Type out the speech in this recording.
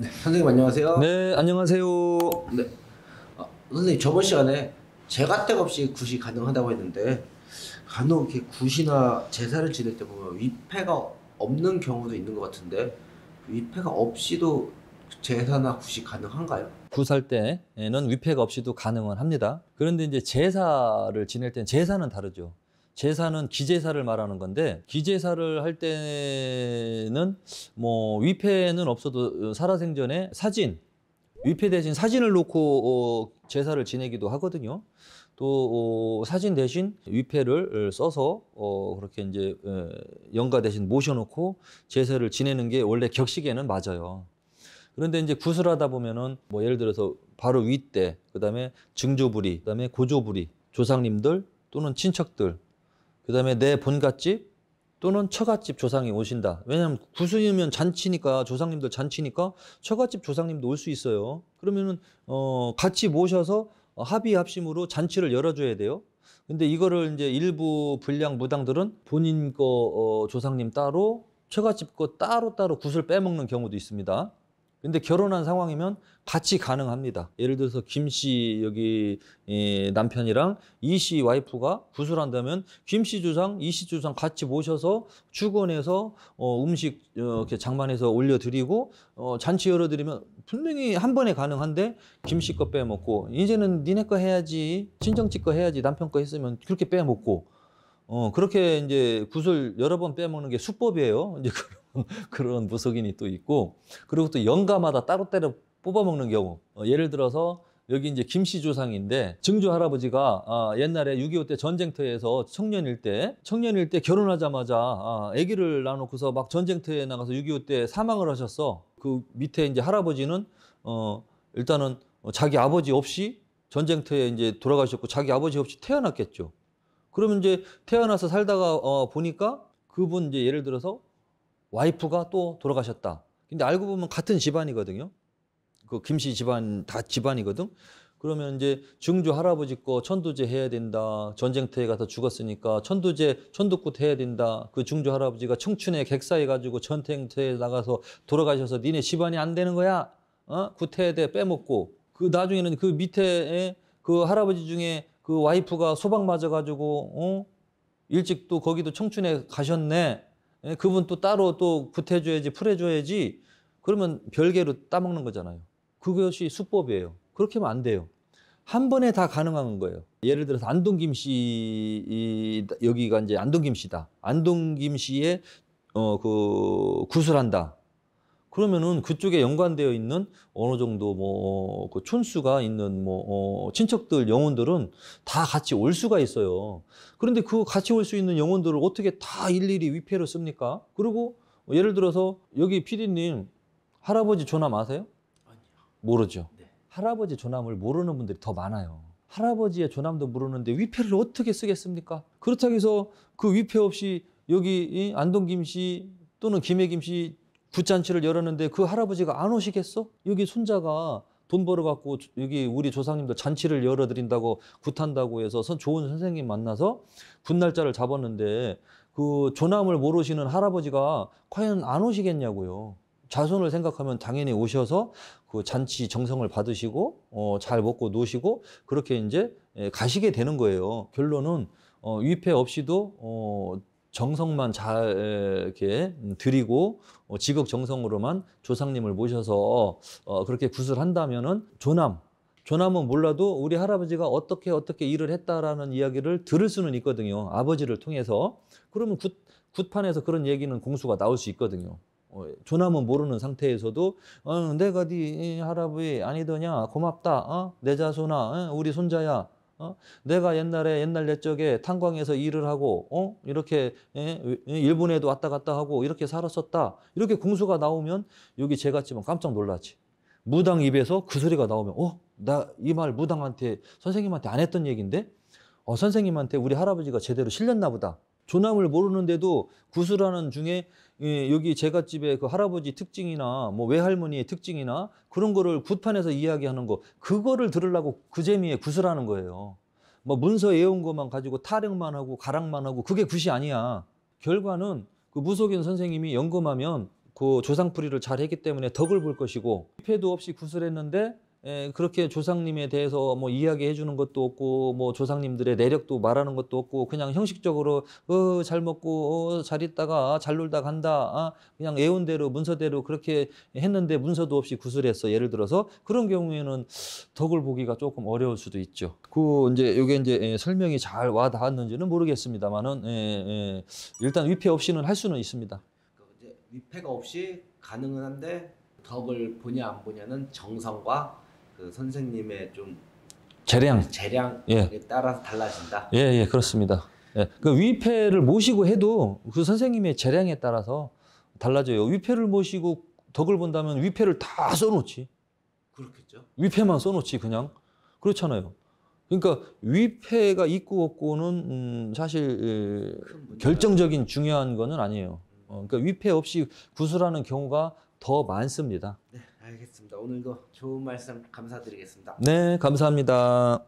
네, 선생님 안녕하세요. 네, 안녕하세요. 네. 아, 선생님 저번 시간에 제가댁 없이 굿이 가능하다고 했는데 간혹 이렇게 굿이나 제사를 지낼 때 보면 위패가 없는 경우도 있는 것 같은데 위패가 없이도 제사나 굿이 가능한가요? 굿할 때는 위패가 없이도 가능은 합니다. 그런데 이제 제사를 지낼 때는 제사는 다르죠. 제사는 기제사를 말하는 건데 기제사를 할 때는 뭐 위패는 없어도 어, 살아생전에 사진 위패 대신 사진을 놓고 어, 제사를 지내기도 하거든요. 또 어, 사진 대신 위패를 어, 써서 어, 그렇게 이제 에, 어, 영가 대신 모셔놓고 제사를 지내는 게 원래 격식에는 맞아요. 그런데 이제 구슬하다 보면은 뭐 예를 들어서 바로 윗대, 그다음에 증조부리, 그다음에 고조부리, 조상님들 또는 친척들 그 다음에 내 본갓집 또는 처갓집 조상이 오신다. 왜냐하면 구순이면 잔치니까 조상님들 잔치니까 처갓집 조상님도 올 수 있어요. 그러면은 어 같이 모셔서 합의 합심으로 잔치를 열어줘야 돼요. 근데 이거를 이제 일부 불량 무당들은 본인 거 어, 조상님 따로 처갓집 거 따로 따로 굿을 빼먹는 경우도 있습니다. 근데 결혼한 상황이면 같이 가능합니다. 예를 들어서 김 씨 여기 이 남편이랑 이 씨 와이프가 구술한다면 김 씨 주상, 이 씨 주상 같이 모셔서 주건해서 어, 음식 이렇게 장만해서 올려드리고 어, 잔치 열어드리면 분명히 한 번에 가능한데 김 씨 거 빼먹고 이제는 니네 거 해야지 친정집 거 해야지 남편 거 했으면 그렇게 빼먹고 어, 그렇게 이제 구슬 여러 번 빼먹는 게 수법이에요. 이제 그런 그런 무속인이 또 있고 그리고 또 연가마다 따로 때려 뽑아먹는 경우 어, 예를 들어서 여기 이제 김씨 조상인데 증조 할아버지가 아, 옛날에 6.25 때 전쟁터에서 청년일 때 청년일 때 결혼하자마자 아, 아기를 낳아놓고서 막 전쟁터에 나가서 6.25 때 사망을 하셨어. 그 밑에 이제 할아버지는 어 일단은 자기 아버지 없이 전쟁터에 이제 돌아가셨고 자기 아버지 없이 태어났겠죠. 그러면 이제 태어나서 살다가 어 보니까 그분 이제 예를 들어서 와이프가 또 돌아가셨다. 근데 알고 보면 같은 집안이거든요. 그 김씨 집안 다 집안이거든. 그러면 이제 증조 할아버지 거 천도제 해야 된다. 전쟁터에 가서 죽었으니까 천도제 천도꽃 해야 된다. 그 증조 할아버지가 청춘에 객사해 가지고 전쟁터에 나가서 돌아가셔서 니네 집안이 안 되는 거야. 어? 구태에 대 빼먹고 그 나중에는 그 밑에 그 할아버지 중에 그 와이프가 소방 맞아 가지고 어? 일찍 또 거기도 청춘에 가셨네. 예, 그분 또 따로 또 구태줘야지 풀해줘야지 그러면 별개로 따먹는 거잖아요. 그것이 수법이에요. 그렇게 하면 안 돼요. 한 번에 다 가능한 거예요. 예를 들어서 안동김 씨 여기가 이제 안동김 씨다. 안동김 씨의 어 그 구술한다. 그러면은 그쪽에 연관되어 있는 어느 정도 뭐그 어, 촌수가 있는 뭐 어, 친척들 영혼들은 다 같이 올 수가 있어요. 그런데 그 같이 올 수 있는 영혼들을 어떻게 다 일일이 위패로 씁니까? 그리고 예를 들어서 여기 피디님 할아버지 존함 아세요? 아니요. 모르죠. 네. 할아버지 존함을 모르는 분들이 더 많아요. 할아버지의 존함도 모르는데 위패를 어떻게 쓰겠습니까? 그렇다고 해서 그 위패 없이 여기 안동 김씨 또는 김해 김씨 붓잔치를 열었는데 그 할아버지가 안 오시겠어? 여기 손자가 돈 벌어갖고 여기 우리 조상님들 잔치를 열어드린다고 굿한다고 해서 선 좋은 선생님 만나서 굿 날짜를 잡았는데 그 조남을 모르시는 할아버지가 과연 안 오시겠냐고요. 자손을 생각하면 당연히 오셔서 그 잔치 정성을 받으시고 어, 잘 먹고 노시고 그렇게 이제 예, 가시게 되는 거예요. 결론은 어, 위패 없이도 어, 정성만 잘 이렇게 음, 드리고 지극 어, 정성으로만 조상님을 모셔서 어, 그렇게 구슬한다면은 조남 조남은 몰라도 우리 할아버지가 어떻게 어떻게 일을 했다라는 이야기를 들을 수는 있거든요. 아버지를 통해서 그러면 굿, 굿판에서 그런 얘기는 공수가 나올 수 있거든요. 어, 조남은 모르는 상태에서도 어, 내가 네 할아버지 아니더냐 고맙다 어? 내 자손아 어? 우리 손자야 어? 내가 옛날에 옛날 내 쪽에 탄광에서 일을 하고 어? 이렇게 예? 일본에도 왔다 갔다 하고 이렇게 살았었다. 이렇게 궁수가 나오면 여기 제 같지만 깜짝 놀라지. 무당 입에서 그 소리가 나오면 어? 나 이 말 무당한테 선생님한테 안 했던 얘기인데 어, 선생님한테 우리 할아버지가 제대로 실렸나 보다. 조남을 모르는데도 구슬하는 중에 예, 여기 제가집에그 할아버지 특징이나 뭐 외할머니의 특징이나 그런 거를 굿판에서 이야기하는 거 그거를 들으려고 그 재미에 구슬하는 거예요. 뭐 문서 외운 것만 가지고 타령만 하고 가락만 하고 그게 굿이 아니야. 결과는 그 무속인 선생님이 연금하면 그 조상풀이를 잘 했기 때문에 덕을 볼 것이고 피해도 없이 구슬했는데 에, 예, 그렇게 조상님에 대해서 뭐 이야기해 주는 것도 없고 뭐 조상님들의 내력도 말하는 것도 없고 그냥 형식적으로 어 잘 먹고 어, 잘 있다가 아, 잘 놀다 간다 아, 그냥 애운대로 문서대로 그렇게 했는데 문서도 없이 구슬했어 예를 들어서 그런 경우에는 덕을 보기가 조금 어려울 수도 있죠. 그 이제 이게 이제 에, 예, 설명이 잘와 닿았는지는 모르겠습니다만은 에, 예, 일단 위패 없이는 할 수는 있습니다. 그러니 위패가 없이 가능 한데 덕을 보냐 안 보냐는 정성과 그 선생님의 좀 재량 예. 재량에 예. 따라서 달라진다. 예, 예, 그렇습니다. 예. 그 위패를 모시고 해도 그 선생님의 재량에 따라서 달라져요. 위패를 모시고 덕을 본다면 위패를 다 써놓지. 그렇겠죠. 위패만 써놓지 그냥 그렇잖아요. 그러니까 위패가 있고 없고는 음, 사실 예, 결정적인 중요한 거는 아니에요. 어, 그러니까 위패 없이 구술하는 경우가 더 많습니다. 네, 알겠습니다. 오늘도 좋은 말씀 감사드리겠습니다. 네, 감사합니다.